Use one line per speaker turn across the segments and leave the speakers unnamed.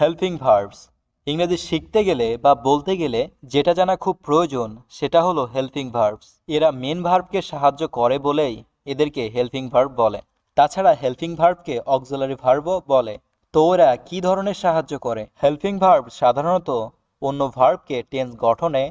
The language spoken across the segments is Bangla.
হেল্পিং ভার্বস ইংরেজি শিখতে গেলে বা বলতে গেলে যেটা জানা খুব প্রয়োজন সেটা হলো হেল্পিং ভার্বস এরা মেন ভার্বকে সাহায্য করে বলেই এদেরকে হেল্পিং ভার্ব বলে তাছাড়া হেল্পিং ভার্বকে অক্সিলারি ভার্বও বলে তো ওরা কী ধরনের সাহায্য করে হেল্পিং ভার্ব সাধারণত অন্য ভার্বকে টেন্স গঠনে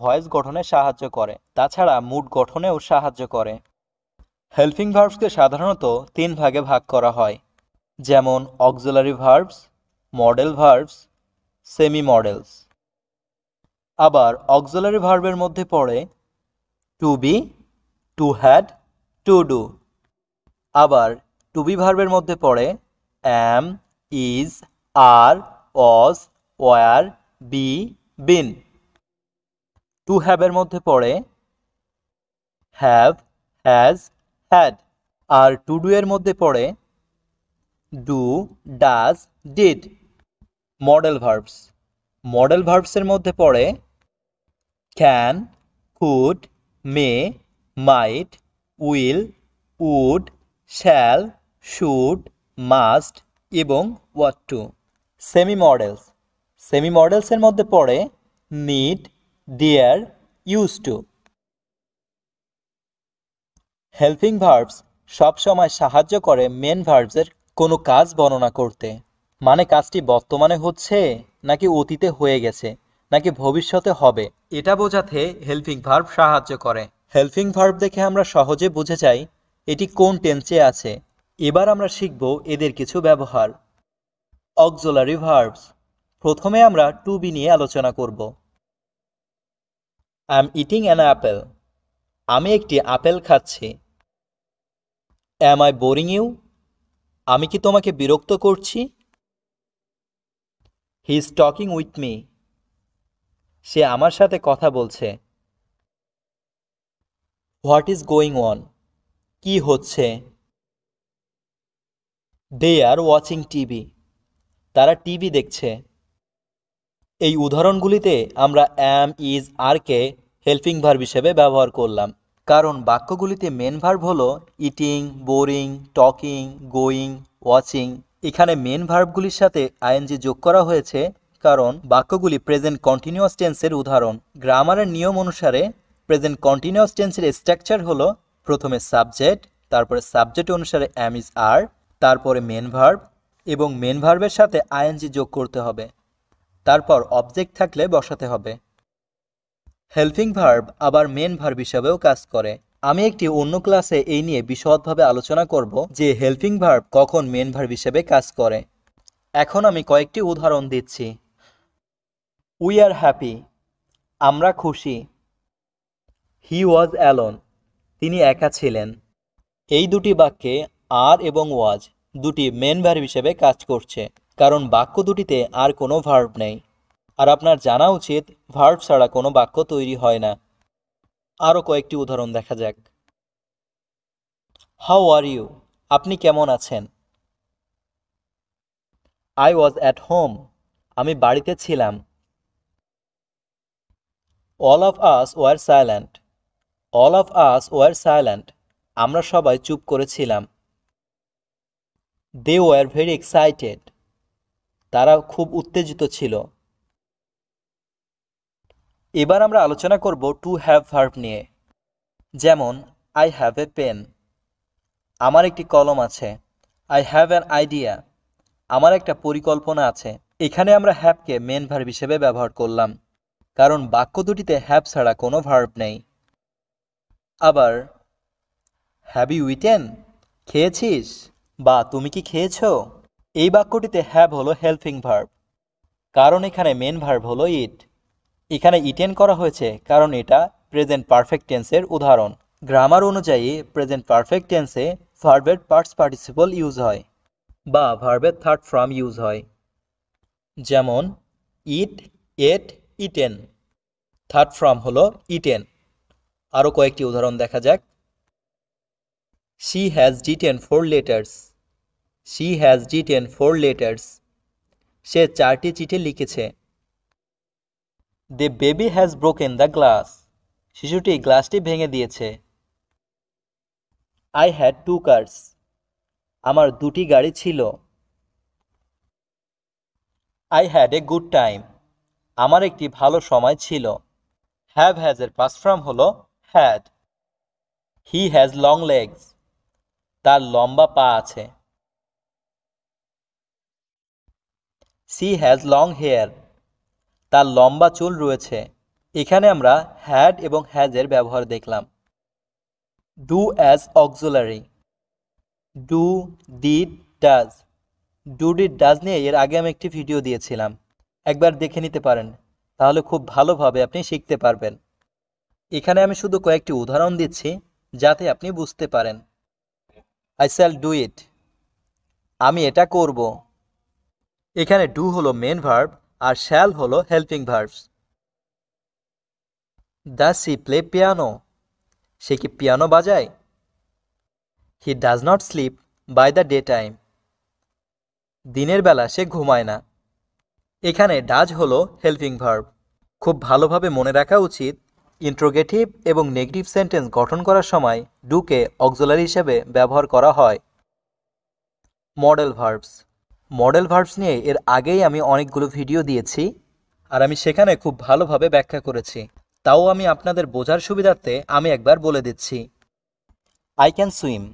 ভয়েস গঠনে সাহায্য করে তাছাড়া মুড গঠনেও সাহায্য করে হেল্পিং ভার্বসকে সাধারণত তিন ভাগে ভাগ করা হয় যেমন auxiliary verbs modal verbs semi modals আবার অক্সলারি ভার্বের মধ্যে পড়ে to be to had to do আবার টু বি ভার্বের মধ্যে পড়ে am is are was were be been to হ্যাভের মধ্যে পড়ে হ্যাভ হ্যাজ হ্যাড আর টু ডু এর মধ্যে পড়ে do does did modal verbs modal ভার্বসের মধ্যে পড়ে can could may might will would shall should must এবং ought to semi models semi মডেলসের মধ্যে পড়ে need dare use to helping verbs সবসময় সাহায্য করে মেন ভার্বসের কোনো কাজ বর্ণনা করতে মানে কাজটি বর্তমানে হচ্ছে নাকি অতীতে হয়ে গেছে নাকি ভবিষ্যতে হবে এটা বোঝাতে হেল্পিং ভার্ব সাহায্য করে হেল্পিং ভার্ব দেখে আমরা সহজে বুঝে যাই এটি কোন টেন্সে আছে এবার আমরা শিখব এদের কিছু ব্যবহার অক্সোলারি ভার্বস প্রথমে আমরা টু বি নিয়ে আলোচনা করব I am eating an apple আমি একটি আপেল খাচ্ছি অ্যাম আই বোরিং ইউ আমি কি তোমাকে বিরক্ত করছি he is talking with me সে আমার সাথে কথা বলছে হোয়াট ইজ গোয়িং অন কি হচ্ছে দে আর ওয়াচিং টিভি তারা টিভি দেখছে এই উদাহরণগুলিতে আমরা অ্যাম ইজ আরকে হেল্পিং ভার্ব হিসেবে ব্যবহার করলাম কারণ বাক্যগুলিতে মেন ভার্ব হলো eating boring talking going watching এখানে মেন ভার্বগুলির সাথে আইএনজি যোগ করা হয়েছে কারণ বাক্যগুলি প্রেজেন্ট কন্টিনিউয়াস টেন্সের উদাহরণ গ্রামারের নিয়ম অনুসারে প্রেজেন্ট কন্টিনিউয়াস টেন্সের স্ট্রাকচার হল প্রথমে সাবজেক্ট তারপরে সাবজেক্ট অনুসারে অ্যাম ইজ আর তারপরে মেন ভার্ব এবং মেন ভার্বের সাথে আইএনজি যোগ করতে হবে তারপর অবজেক্ট থাকলে বসাতে হবে হেল্পিং ভার্ব আবার মেন ভার্ব হিসাবেও কাজ করে আমি একটি অন্য ক্লাসে এই নিয়ে বিশদভাবে আলোচনা করব যে হেল্পিং ভার্ব কখন মেন ভার্ব হিসেবে কাজ করে এখন আমি কয়েকটি উদাহরণ দিচ্ছি উই আর হ্যাপি আমরা খুশি হি ওয়াজ অ্যালন তিনি একা ছিলেন এই দুটি বাক্যে আর এবং ওয়াজ দুটি মেন ভার্ব হিসেবে কাজ করছে কারণ বাক্য দুটিতে আর কোনো ভার্ব নেই আর আপনার জানা উচিত ভার্ব ছাড়া কোনো বাক্য তৈরি হয় না আরও কয়েকটি উদাহরণ দেখা যাক হাউ আর ইউ আপনি কেমন আছেন আই ওয়াজ অ্যাট হোম আমি বাড়িতে ছিলাম all of us were silent all of us were silent আমরা সবাই চুপ করেছিলাম দে ওয়ার ভেরি এক্সাইটেড তারা খুব উত্তেজিত ছিল এবার আমরা আলোচনা করব টু হ্যাভ ভার্ব নিয়ে যেমন আই হ্যাভ এ পেন আমার একটি কলম আছে আই হ্যাভ অ্যান আইডিয়া আমার একটা পরিকল্পনা আছে এখানে আমরা হ্যাভকে মেন ভার্ব হিসেবে ব্যবহার করলাম কারণ বাক্য দুটিতে হ্যাভ ছাড়া কোনো ভার্ব নেই আবার হ্যাভ ইউ ইটেন খেয়েছিস বা তুমি কি খেয়েছ এই বাক্যটিতে হ্যাভ হলো হেল্পিং ভার্ব কারণ এখানে মেন ভার্ব হলো ইট এখানে ইটেন করা হয়েছে কারণ এটা প্রেজেন্ট পারফেক্ট টেন্সের উদাহরণ গ্রামার অনুযায়ী প্রেজেন্ট পারফেক্ট টেন্সে ভার্ভেট পার্টস পার্টিসিপল ইউজ হয় বা ভার্ভেট থার্ড ফর্ম ইউজ হয় যেমন eat ate eaten third form হলো ইটেন আরও কয়েকটি উদাহরণ দেখা যাক she has written four letters she has written four letters সে চারটি চিঠি লিখেছে the baby has broken the glass শিশুটি গ্লাসটি ভেঙে দিয়েছে আই হ্যাড টু কার্স আমার দুটি গাড়ি ছিল I had a good time আমার একটি ভালো সময় ছিল হ্যাভ হ্যাজ এর পাস্ট ফ্রম হলো had he has long legs তার লম্বা পা আছে সি হ্যাজ লং হেয়ার তার লম্বা চুল রয়েছে এখানে আমরা হ্যাড এবং হ্যাজের ব্যবহার দেখলাম do as auxiliary do did does do did does নিয়ে এর আগে আমি একটি ভিডিও দিয়েছিলাম একবার দেখে নিতে পারেন তাহলে খুব ভালোভাবে আপনি শিখতে পারবেন এখানে আমি শুধু কয়েকটি উদাহরণ দিচ্ছি যাতে আপনি বুঝতে পারেন আই শ্যাল ডু ইট আমি এটা করব এখানে ডু হলো মেন ভার্ভ আর শ্যাল হল helping verbs does she play piano সে কি পিয়ানো বাজায় he does not sleep by the day time দিনের বেলা সে ঘুমায় না এখানে ডাজ হল হেল্পিং ভার্ব খুব ভালোভাবে মনে রাখা উচিত ইন্ট্রোগেটিভ এবং নেগেটিভ সেন্টেন্স গঠন করার সময় ডুকে অক্সোলারি হিসেবে ব্যবহার করা হয় মডেল ভার্বস মডেল ভার্বস নিয়ে এর আগেই আমি অনেকগুলো ভিডিও দিয়েছি আর আমি সেখানে খুব ভালোভাবে ব্যাখ্যা করেছি তাও আমি আপনাদের বোঝার সুবিধার্থে আমি একবার বলে দিচ্ছি আই ক্যান সুইম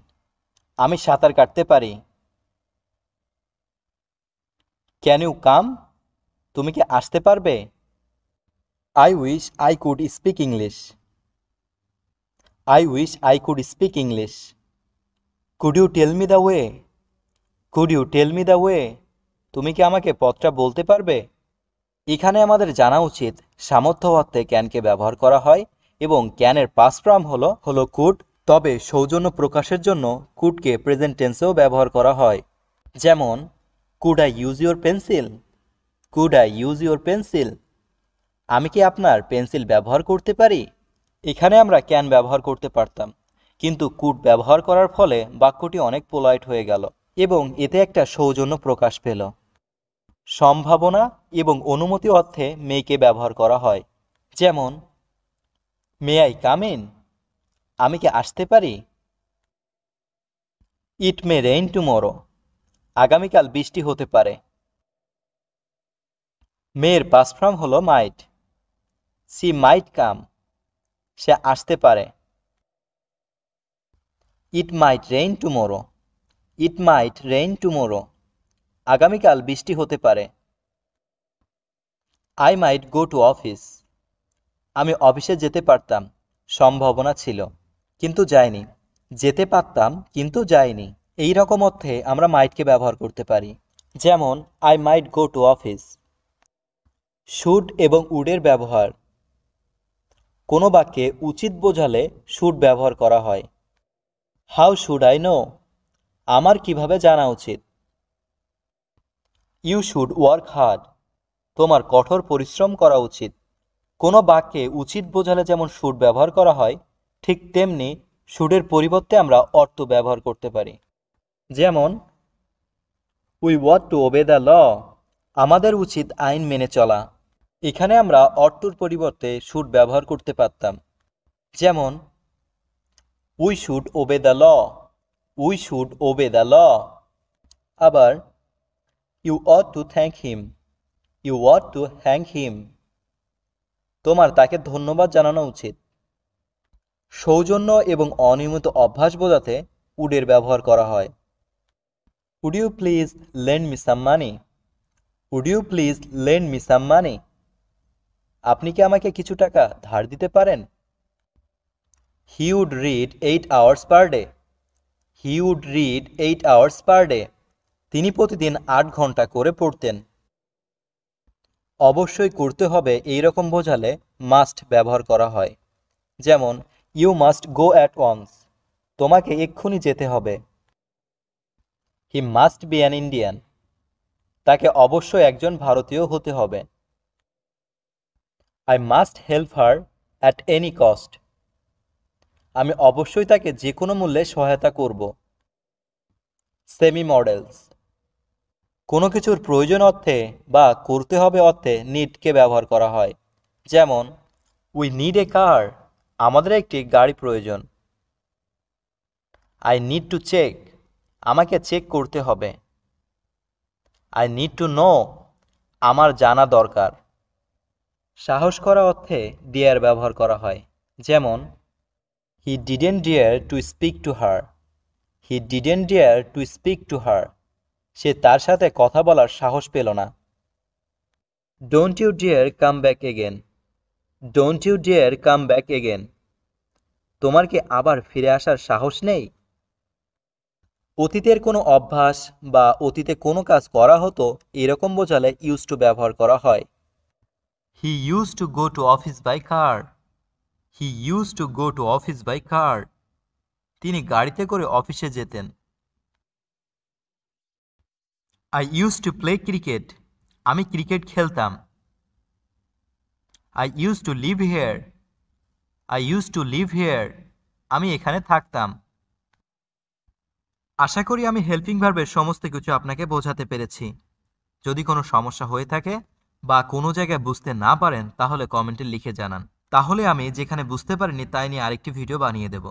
আমি সাঁতার কাটতে পারি ক্যান ইউ কাম তুমি কি আসতে পারবে I wish I could speak English I wish I could speak English could you tell me the way could you tell me the way তুমি কি আমাকে পথটা বলতে পারবে এখানে আমাদের জানা উচিত সামর্থ্য অর্থে ক্যানকে ব্যবহার করা হয় এবং ক্যানের পাসপ্রাম হল হলো কুড তবে সৌজন্য প্রকাশের জন্য কুডকে প্রেজেন্ট টেন্সেও ব্যবহার করা হয় যেমন could I use your pencil could I use your pencil আমি কি আপনার পেন্সিল ব্যবহার করতে পারি এখানে আমরা ক্যান ব্যবহার করতে পারতাম কিন্তু কুড ব্যবহার করার ফলে বাক্যটি অনেক পোলাইট হয়ে গেল এবং এতে একটা সৌজন্য প্রকাশ পেল সম্ভাবনা এবং অনুমতি অর্থে মেয়েকে ব্যবহার করা হয় যেমন মে আই কামিন আমি কি আসতে পারি ইট মে রেইন টুমোরো আগামীকাল বৃষ্টি হতে পারে মেয়ের পাসফ্রম হলো মাইট সি মাইট কাম সে আসতে পারে it might rain tomorrow it might rain tomorrow আগামীকাল বৃষ্টি হতে পারে I might go to office আমি অফিসে যেতে পারতাম সম্ভাবনা ছিল কিন্তু যাইনি যেতে পারতাম কিন্তু যাইনি এই রকম অর্থে আমরা মাইটকে ব্যবহার করতে পারি যেমন I might go to office should এবং উডের ব্যবহার কোনো বাক্যে উচিত বোঝালে শুড ব্যবহার করা হয় হাউ শুড আই নো আমার কিভাবে জানা উচিত ইউ শুড ওয়ার্ক হার্ড তোমার কঠোর পরিশ্রম করা উচিত কোনো বাক্যে উচিত বোঝালে যেমন সুর ব্যবহার করা হয় ঠিক তেমনি শুটের পরিবর্তে আমরা অর্থ ব্যবহার করতে পারি যেমন we ought to obey the law আমাদের উচিত আইন মেনে চলা এখানে আমরা অর্থর পরিবর্তে সুর ব্যবহার করতে পারতাম যেমন we should obey the law we should obey the law আবার you ought to thank him you ought to thank him তোমার তাকে ধন্যবাদ জানানো উচিত সৌজন্য এবং অনিয়মিত অভ্যাস বোঝাতে উডের ব্যবহার করা হয় would you please lend me some money would you please lend me some money আপনি কি আমাকে কিছু টাকা ধার দিতে পারেন he would read eight hours per day he would read eight hours per day তিনি প্রতিদিন আট ঘন্টা করে পড়তেন অবশ্যই করতে হবে এই রকম বোঝালে মাস্ট ব্যবহার করা হয় যেমন you must go at once তোমাকে এক্ষুনি যেতে হবে he must be an Indian তাকে অবশ্যই একজন ভারতীয় হতে হবে I must help her at any cost আমি অবশ্যই তাকে যে কোনো মূল্যে সহায়তা করব সেমি মডেলস কোনো কিছুর প্রয়োজন অর্থে বা করতে হবে অর্থে নিটকে ব্যবহার করা হয় যেমন উই নিড এ কার আমাদের একটি গাড়ি প্রয়োজন আই নিড টু চেক আমাকে চেক করতে হবে আই নিড টু নো আমার জানা দরকার সাহস করা অর্থে দেয়ার ব্যবহার করা হয় যেমন He didn't dare to speak to her. He didn't dare to speak to her সে তার সাথে কথা বলার সাহস পেল না don't you dare come back again don't you dare come back again তোমার কি আবার ফিরে আসার সাহস নেই অতীতের কোনো অভ্যাস বা অতীতে কোনো কাজ করা হতো এরকম বোঝালে ইউজ টু ব্যবহার করা হয় he used to go to office by car he used to go to office by car তিনি গাড়িতে করে অফিসে যেতেন I used to play cricket আমি ক্রিকেট খেলতাম I used to live here I used to live here আমি এখানে থাকতাম আশা করি আমি হেল্পিং ভার্বের সমস্ত কিছু আপনাকে বোঝাতে পেরেছি যদি কোনো সমস্যা হয়ে থাকে বা কোনো জায়গায় বুঝতে না পারেন তাহলে কমেন্টে লিখে জানান তাহলে আমি যেখানে বুঝতে পারিনি তাই নিয়ে আরেকটি ভিডিও বানিয়ে দেবো